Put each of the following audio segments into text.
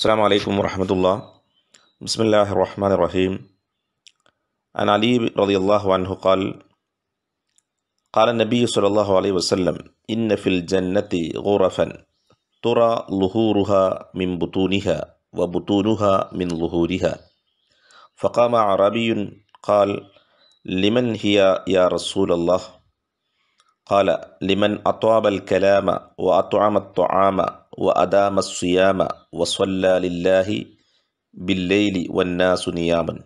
السلام عليكم ورحمة الله بسم الله الرحمن الرحيم عن علي رضي الله عنه قال قال النبي صلى الله عليه وسلم إن في الجنة غرفا ترى ظهورها من بطونها وبطونها من ظهورها فقام عربي قال لمن هي يا رسول الله قال لمن أطاب الكلام وأطعم الطعام വ അദാമസ്സുയാമ വസ്വല്ലാലില്ലാഹി ബില്ലൈലി വന്നാസുനിയാമൻ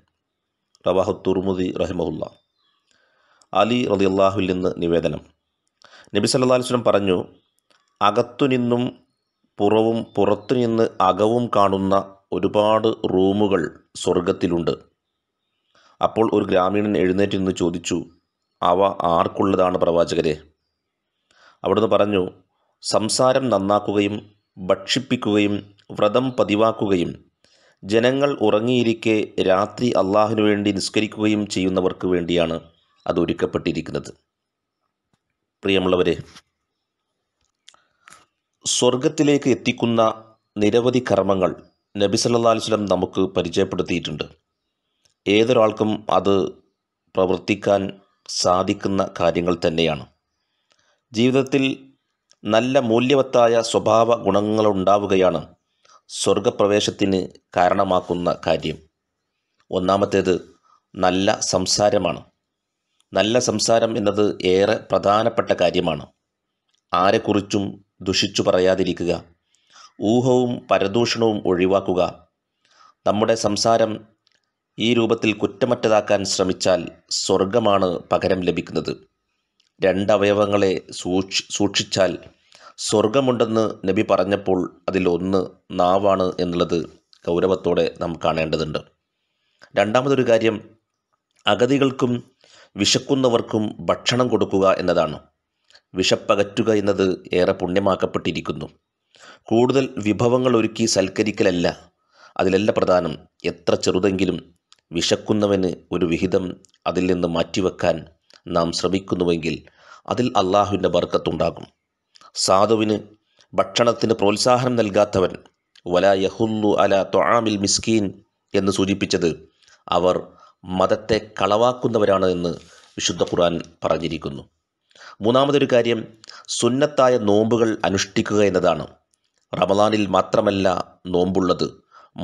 റവാഹു തുർമുദി റഹിമഹുല്ല അലി റലിയല്ലാഹുവിൽ നിന്ന് നിവേദനം നബി സല്ലാ അലിസ്ലം പറഞ്ഞു അകത്തുനിന്നും പുറവും പുറത്തുനിന്ന് അകവും കാണുന്ന ഒരുപാട് റൂമുകൾ സ്വർഗത്തിലുണ്ട് അപ്പോൾ ഒരു ഗ്രാമീണൻ എഴുന്നേറ്റ് നിന്ന് ചോദിച്ചു അവ ആർക്കുള്ളതാണ് പ്രവാചകരെ അവിടുന്ന് പറഞ്ഞു സംസാരം നന്നാക്കുകയും ഭക്ഷിപ്പിക്കുകയും വ്രതം പതിവാക്കുകയും ജനങ്ങൾ ഉറങ്ങിയിരിക്കെ രാത്രി അള്ളാഹുനു വേണ്ടി നിസ്കരിക്കുകയും ചെയ്യുന്നവർക്ക് വേണ്ടിയാണ് അത് ഒരുക്കപ്പെട്ടിരിക്കുന്നത് പ്രിയമുള്ളവരെ സ്വർഗത്തിലേക്ക് എത്തിക്കുന്ന നിരവധി കർമ്മങ്ങൾ നബി സല്ലാ അലുസ്ലം നമുക്ക് പരിചയപ്പെടുത്തിയിട്ടുണ്ട് ഏതൊരാൾക്കും അത് പ്രവർത്തിക്കാൻ സാധിക്കുന്ന കാര്യങ്ങൾ തന്നെയാണ് ജീവിതത്തിൽ നല്ല മൂല്യവത്തായ സ്വഭാവ ഗുണങ്ങളുണ്ടാവുകയാണ് സ്വർഗപ്രവേശത്തിന് കാരണമാക്കുന്ന കാര്യം ഒന്നാമത്തേത് നല്ല സംസാരമാണ് നല്ല സംസാരം എന്നത് ഏറെ പ്രധാനപ്പെട്ട കാര്യമാണ് ആരെക്കുറിച്ചും ദുഷിച്ചു പറയാതിരിക്കുക ഊഹവും പരദൂഷണവും ഒഴിവാക്കുക നമ്മുടെ സംസാരം ഈ രൂപത്തിൽ കുറ്റമറ്റതാക്കാൻ ശ്രമിച്ചാൽ സ്വർഗമാണ് പകരം ലഭിക്കുന്നത് രണ്ടവയവങ്ങളെ സൂക്ഷി സൂക്ഷിച്ചാൽ സ്വർഗമുണ്ടെന്ന് നബി പറഞ്ഞപ്പോൾ അതിലൊന്ന് നാവാണ് എന്നുള്ളത് ഗൗരവത്തോടെ നാം കാണേണ്ടതുണ്ട് രണ്ടാമതൊരു കാര്യം അഗതികൾക്കും വിശക്കുന്നവർക്കും ഭക്ഷണം കൊടുക്കുക എന്നതാണ് വിശപ്പകറ്റുക എന്നത് ഏറെ പുണ്യമാക്കപ്പെട്ടിരിക്കുന്നു കൂടുതൽ വിഭവങ്ങൾ ഒരുക്കി സൽക്കരിക്കലല്ല അതിലല്ല പ്രധാനം എത്ര ചെറുതെങ്കിലും വിശക്കുന്നവന് ഒരു വിഹിതം അതിൽ നിന്ന് മാറ്റിവെക്കാൻ നാം ശ്രമിക്കുന്നുവെങ്കിൽ അതിൽ അള്ളാഹുവിൻ്റെ ബർക്കത്തുണ്ടാകും സാധുവിന് ഭക്ഷണത്തിന് പ്രോത്സാഹനം നൽകാത്തവൻ വല യഹുന്നു അല തൊഴാമിൽ മിസ്കീൻ എന്ന് സൂചിപ്പിച്ചത് അവർ മതത്തെ കളവാക്കുന്നവരാണ് എന്ന് വിശുദ്ധ ഖുർആൻ പറഞ്ഞിരിക്കുന്നു മൂന്നാമതൊരു കാര്യം സുന്നത്തായ നോമ്പുകൾ അനുഷ്ഠിക്കുക എന്നതാണ് റമദാനിൽ മാത്രമല്ല നോമ്പുള്ളത്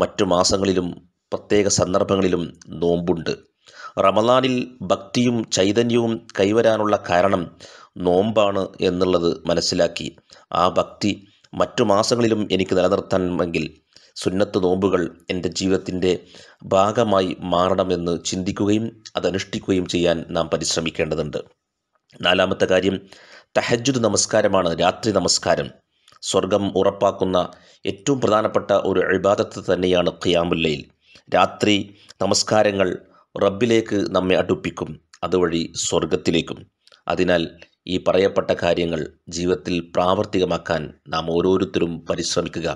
മറ്റു മാസങ്ങളിലും പ്രത്യേക സന്ദർഭങ്ങളിലും നോമ്പുണ്ട് റമദാനിൽ ഭക്തിയും ചൈതന്യവും കൈവരാനുള്ള കാരണം നോമ്പാണ് എന്നുള്ളത് മനസ്സിലാക്കി ആ ഭക്തി മറ്റു മാസങ്ങളിലും എനിക്ക് നിലനിർത്തണമെങ്കിൽ സുന്നത്ത് നോമ്പുകൾ എൻ്റെ ജീവിതത്തിൻ്റെ ഭാഗമായി മാറണമെന്ന് ചിന്തിക്കുകയും അതനുഷ്ഠിക്കുകയും ചെയ്യാൻ നാം പരിശ്രമിക്കേണ്ടതുണ്ട് നാലാമത്തെ കാര്യം തഹജുദ് നമസ്കാരമാണ് രാത്രി നമസ്കാരം സ്വർഗം ഉറപ്പാക്കുന്ന ഏറ്റവും പ്രധാനപ്പെട്ട ഒരു അഴിബാദത്ത് തന്നെയാണ് ഖിയാമുല്ലയിൽ രാത്രി നമസ്കാരങ്ങൾ റബ്ബിലേക്ക് നമ്മെ അടുപ്പിക്കും അതുവഴി സ്വർഗത്തിലേക്കും അതിനാൽ ഈ പറയപ്പെട്ട കാര്യങ്ങൾ ജീവിതത്തിൽ പ്രാവർത്തികമാക്കാൻ നാം ഓരോരുത്തരും പരിശ്രമിക്കുക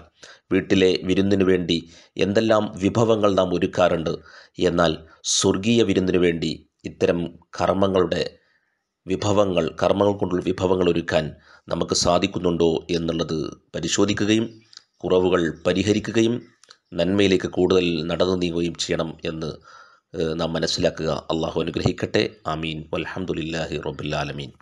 വീട്ടിലെ വിരുന്നിനു വേണ്ടി എന്തെല്ലാം വിഭവങ്ങൾ നാം ഒരുക്കാറുണ്ട് എന്നാൽ സ്വർഗീയ വിരുന്നിനു വേണ്ടി ഇത്തരം കർമ്മങ്ങളുടെ വിഭവങ്ങൾ കർമ്മങ്ങൾ കൊണ്ടുള്ള വിഭവങ്ങൾ ഒരുക്കാൻ നമുക്ക് സാധിക്കുന്നുണ്ടോ എന്നുള്ളത് പരിശോധിക്കുകയും കുറവുകൾ പരിഹരിക്കുകയും നന്മയിലേക്ക് കൂടുതൽ നടന്നു നീങ്ങുകയും ചെയ്യണം എന്ന് നാം മനസ്സിലാക്കുക അള്ളാഹു അനുഗ്രഹിക്കട്ടെ ആമീൻ വലഹമുല്ലാഹി റബുല്ലാലമീൻ